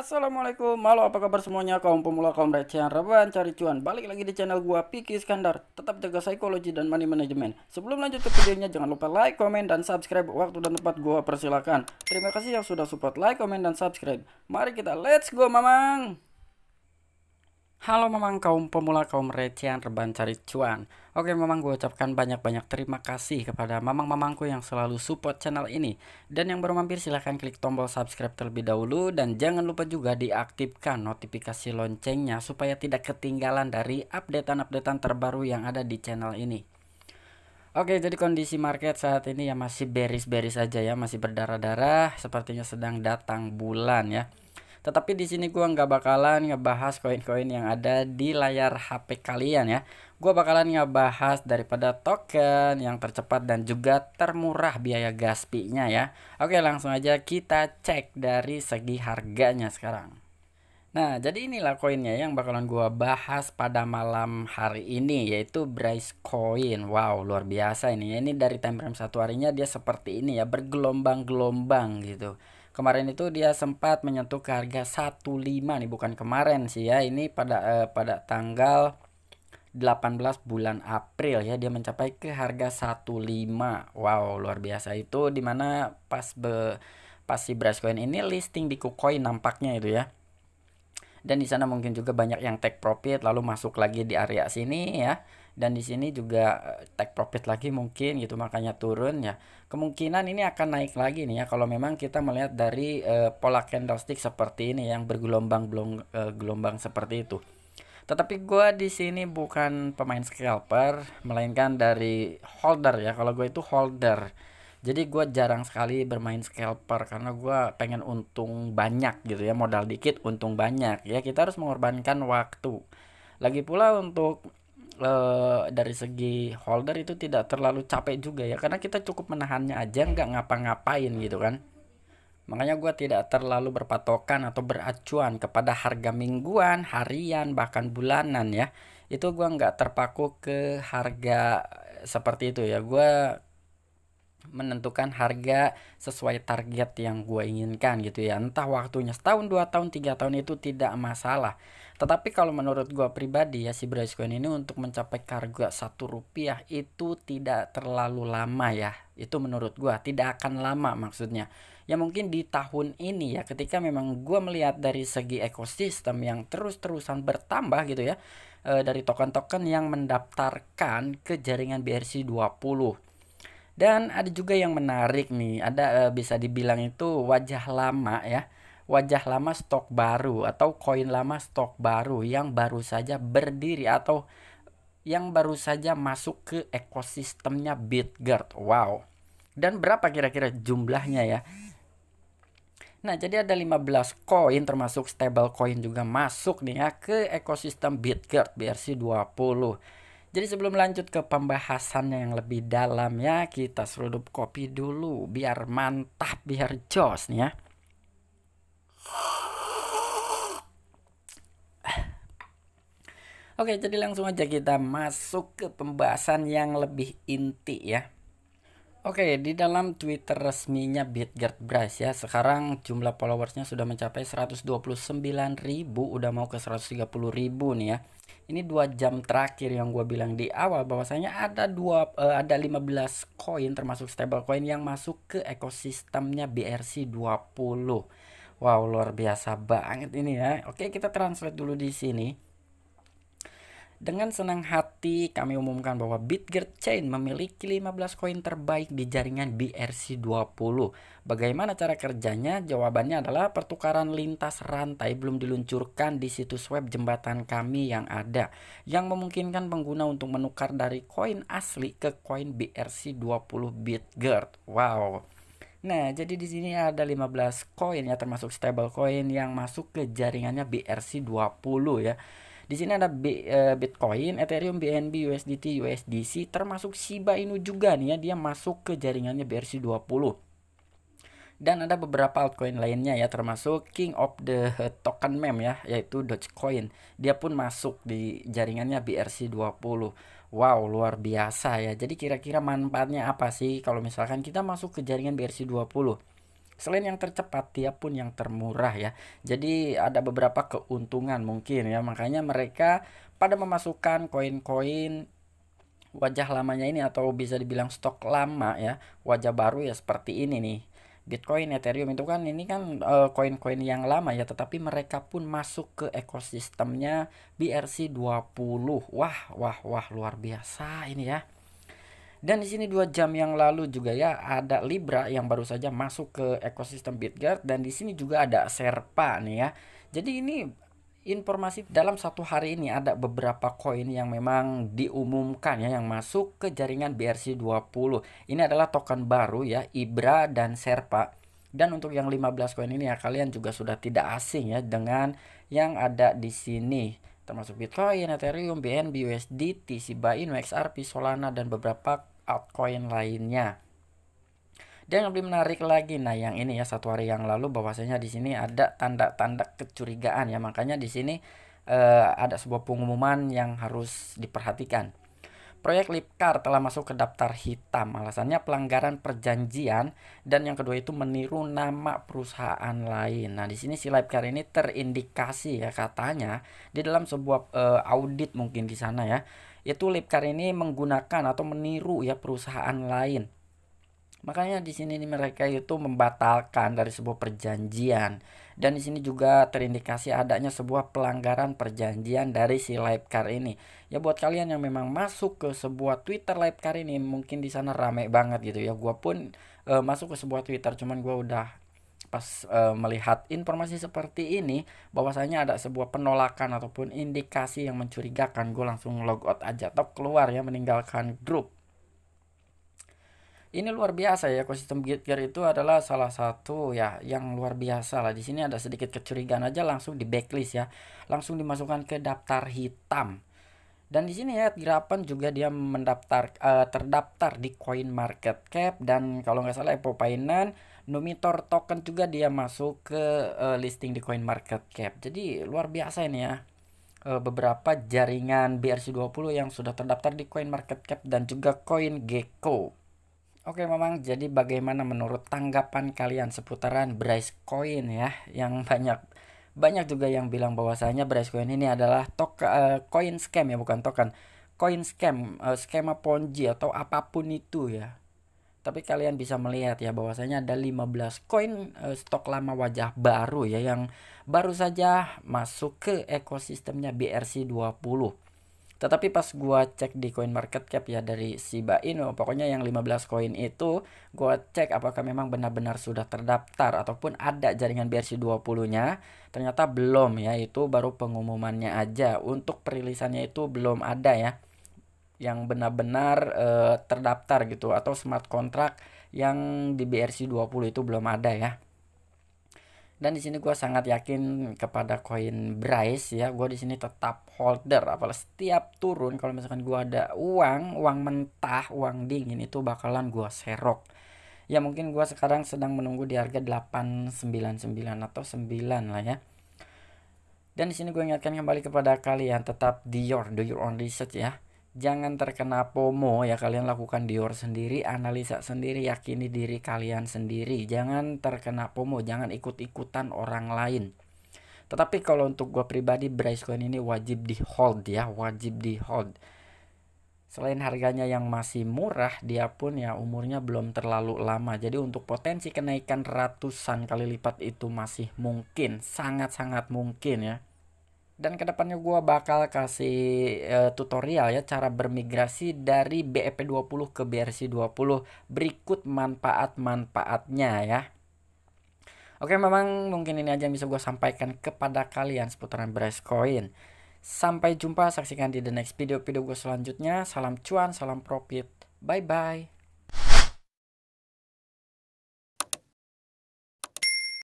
Assalamualaikum, halo apa kabar semuanya kaum pemula, kaum yang rebahan, cari cuan Balik lagi di channel gua Piki Iskandar Tetap jaga psikologi dan money management Sebelum lanjut ke videonya jangan lupa like, komen, dan subscribe Waktu dan tempat gua persilakan Terima kasih yang sudah support like, komen, dan subscribe Mari kita let's go mamang Halo memang kaum pemula kaum recehan reban cari cuan Oke memang gue ucapkan banyak-banyak terima kasih kepada mamang-mamangku yang selalu support channel ini Dan yang baru mampir silahkan klik tombol subscribe terlebih dahulu Dan jangan lupa juga diaktifkan notifikasi loncengnya Supaya tidak ketinggalan dari updatean-updatean terbaru yang ada di channel ini Oke jadi kondisi market saat ini ya masih beris-beris aja ya Masih berdarah-darah sepertinya sedang datang bulan ya tetapi di sini gua nggak bakalan ngebahas koin-koin yang ada di layar HP kalian ya. Gua bakalan ngebahas daripada token yang tercepat dan juga termurah biaya gaspinya ya. Oke, langsung aja kita cek dari segi harganya sekarang. Nah, jadi inilah koinnya yang bakalan gua bahas pada malam hari ini yaitu Bryce Coin. Wow, luar biasa ini. Ya. Ini dari time frame satu harinya dia seperti ini ya, bergelombang-gelombang gitu. Kemarin itu dia sempat menyentuh ke harga 15 nih, bukan kemarin sih ya. Ini pada eh, pada tanggal 18 bulan April ya dia mencapai ke harga 15. Wow, luar biasa itu dimana pas be, pas si Brascoin ini listing di KuCoin nampaknya itu ya dan di sana mungkin juga banyak yang take profit lalu masuk lagi di area sini ya dan di sini juga eh, take profit lagi mungkin gitu makanya turun ya kemungkinan ini akan naik lagi nih ya kalau memang kita melihat dari uh, pola candlestick seperti ini yang bergelombang belum uh, eh, gelombang seperti itu tetapi gue di sini bukan pemain scalper melainkan dari holder ya kalau gue itu holder jadi gue jarang sekali bermain scalper karena gue pengen untung banyak gitu ya modal dikit untung banyak ya kita harus mengorbankan waktu lagi pula untuk e, dari segi holder itu tidak terlalu capek juga ya karena kita cukup menahannya aja nggak ngapa-ngapain gitu kan makanya gue tidak terlalu berpatokan atau beracuan kepada harga mingguan harian bahkan bulanan ya itu gue nggak terpaku ke harga seperti itu ya gue menentukan harga sesuai target yang gue inginkan gitu ya entah waktunya setahun dua tahun tiga tahun itu tidak masalah tetapi kalau menurut gue pribadi ya si Coin ini untuk mencapai harga satu rupiah itu tidak terlalu lama ya itu menurut gue tidak akan lama maksudnya ya mungkin di tahun ini ya ketika memang gue melihat dari segi ekosistem yang terus-terusan bertambah gitu ya eh, dari token-token yang mendaftarkan ke jaringan BRC 20 dan ada juga yang menarik nih, ada e, bisa dibilang itu wajah lama ya. Wajah lama stok baru atau koin lama stok baru yang baru saja berdiri atau yang baru saja masuk ke ekosistemnya BitGuard. Wow. Dan berapa kira-kira jumlahnya ya? Nah, jadi ada 15 koin termasuk stable koin juga masuk nih ya ke ekosistem BitGuard BRC20. Jadi sebelum lanjut ke pembahasannya yang lebih dalam ya, kita seludup kopi dulu biar mantap, biar jos nih ya. Oke, jadi langsung aja kita masuk ke pembahasan yang lebih inti ya. Oke, di dalam Twitter resminya Bitgert Brass ya, sekarang jumlah followersnya sudah mencapai 129 ribu, udah mau ke 130 ribu nih ya. Ini dua jam terakhir yang gue bilang di awal bahwasanya ada dua uh, ada 15 koin termasuk stable koin yang masuk ke ekosistemnya BRC 20. Wow, luar biasa banget ini ya. Oke, kita translate dulu di sini. Dengan senang hati kami umumkan bahwa Bitgert Chain memiliki 15 koin terbaik di jaringan BRC20. Bagaimana cara kerjanya? Jawabannya adalah pertukaran lintas rantai belum diluncurkan di situs web jembatan kami yang ada yang memungkinkan pengguna untuk menukar dari koin asli ke koin BRC20 Bitgert. Wow. Nah, jadi di sini ada 15 koin ya termasuk stable koin yang masuk ke jaringannya BRC20 ya. Di sini ada B, uh, Bitcoin, Ethereum, BNB, USDT, USDC termasuk Shiba Inu juga nih ya dia masuk ke jaringannya BRC20. Dan ada beberapa altcoin lainnya ya termasuk King of the Token Mem ya yaitu Dogecoin. Dia pun masuk di jaringannya BRC20. Wow, luar biasa ya. Jadi kira-kira manfaatnya apa sih kalau misalkan kita masuk ke jaringan BRC20? selain yang tercepat dia pun yang termurah ya jadi ada beberapa keuntungan mungkin ya makanya mereka pada memasukkan koin-koin wajah lamanya ini atau bisa dibilang stok lama ya wajah baru ya seperti ini nih Bitcoin, Ethereum itu kan ini kan eh, koin-koin uh, yang lama ya, tetapi mereka pun masuk ke ekosistemnya BRC20. Wah, wah, wah luar biasa ini ya. Dan di sini dua jam yang lalu juga ya ada Libra yang baru saja masuk ke ekosistem Bitgart dan di sini juga ada Serpa nih ya. Jadi ini informasi dalam satu hari ini ada beberapa koin yang memang diumumkan ya yang masuk ke jaringan BRC20. Ini adalah token baru ya Ibra dan Serpa. Dan untuk yang 15 koin ini ya kalian juga sudah tidak asing ya dengan yang ada di sini termasuk Bitcoin, Ethereum, BNB, USD, Shiba Inu, XRP, Solana, dan beberapa altcoin lainnya. Dan yang lebih menarik lagi, nah yang ini ya satu hari yang lalu bahwasanya di sini ada tanda-tanda kecurigaan ya, makanya di sini eh, ada sebuah pengumuman yang harus diperhatikan. Proyek Lipkar telah masuk ke daftar hitam, alasannya pelanggaran perjanjian dan yang kedua itu meniru nama perusahaan lain. Nah, di sini si Lipkar ini terindikasi ya katanya di dalam sebuah e, audit mungkin di sana ya. Itu Lipkar ini menggunakan atau meniru ya perusahaan lain Makanya di sini mereka itu membatalkan dari sebuah perjanjian dan di sini juga terindikasi adanya sebuah pelanggaran perjanjian dari si car ini. Ya buat kalian yang memang masuk ke sebuah Twitter car ini mungkin di sana ramai banget gitu ya. Gua pun e, masuk ke sebuah Twitter cuman gua udah pas e, melihat informasi seperti ini bahwasanya ada sebuah penolakan ataupun indikasi yang mencurigakan, gue langsung logout aja top keluar ya meninggalkan grup ini luar biasa ya ekosistem Bitgear itu adalah salah satu ya yang luar biasa lah di sini ada sedikit kecurigaan aja langsung di backlist ya langsung dimasukkan ke daftar hitam dan di sini ya Girapan juga dia mendaftar uh, terdaftar di Coin Market Cap dan kalau nggak salah Epo Finance Nomitor token juga dia masuk ke uh, listing di Coin Market Cap jadi luar biasa ini ya eh, beberapa jaringan BRC20 yang sudah terdaftar di Coin Market Cap dan juga Coin Gecko. Oke memang jadi bagaimana menurut tanggapan kalian seputaran Bryce Coin ya yang banyak banyak juga yang bilang bahwasanya Bryce Coin ini adalah toka, uh, eh, coin scam ya bukan token coin scam uh, skema ponzi atau apapun itu ya. Tapi kalian bisa melihat ya bahwasanya ada 15 koin uh, stok lama wajah baru ya yang baru saja masuk ke ekosistemnya BRC20. Tetapi pas gua cek di coin market cap ya dari Shiba Inu, pokoknya yang 15 koin itu gua cek apakah memang benar-benar sudah terdaftar ataupun ada jaringan BRC 20-nya. Ternyata belum ya, itu baru pengumumannya aja. Untuk perilisannya itu belum ada ya. Yang benar-benar e, terdaftar gitu atau smart contract yang di BRC 20 itu belum ada ya dan di sini gue sangat yakin kepada koin Bryce ya gue di sini tetap holder apalagi setiap turun kalau misalkan gue ada uang uang mentah uang dingin itu bakalan gue serok ya mungkin gue sekarang sedang menunggu di harga 899 atau 9 lah ya dan di sini gue ingatkan kembali kepada kalian tetap Dior do your own research ya Jangan terkena pomo ya kalian lakukan dior sendiri, analisa sendiri, yakini diri kalian sendiri. Jangan terkena pomo jangan ikut-ikutan orang lain. Tetapi kalau untuk gue pribadi Bryce Coin ini wajib di hold ya, wajib di hold. Selain harganya yang masih murah, dia pun ya umurnya belum terlalu lama. Jadi untuk potensi kenaikan ratusan kali lipat itu masih mungkin, sangat-sangat mungkin ya dan kedepannya gue bakal kasih uh, tutorial ya cara bermigrasi dari BEP20 ke BRC20 e berikut manfaat-manfaatnya ya. Oke memang mungkin ini aja yang bisa gue sampaikan kepada kalian seputaran Brace Coin. Sampai jumpa saksikan di the next video-video gue selanjutnya. Salam cuan, salam profit. Bye-bye.